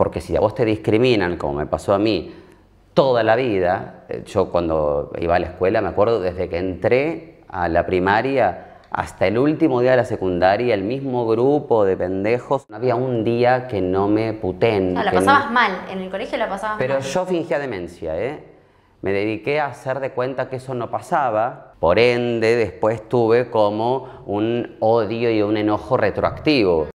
Porque si a vos te discriminan, como me pasó a mí, toda la vida, eh, yo cuando iba a la escuela, me acuerdo desde que entré a la primaria hasta el último día de la secundaria, el mismo grupo de pendejos, no había un día que no me puten. No, la pasabas mal, en el colegio la pasabas mal. Pero yo fingía demencia, ¿eh? Me dediqué a hacer de cuenta que eso no pasaba, por ende después tuve como un odio y un enojo retroactivo.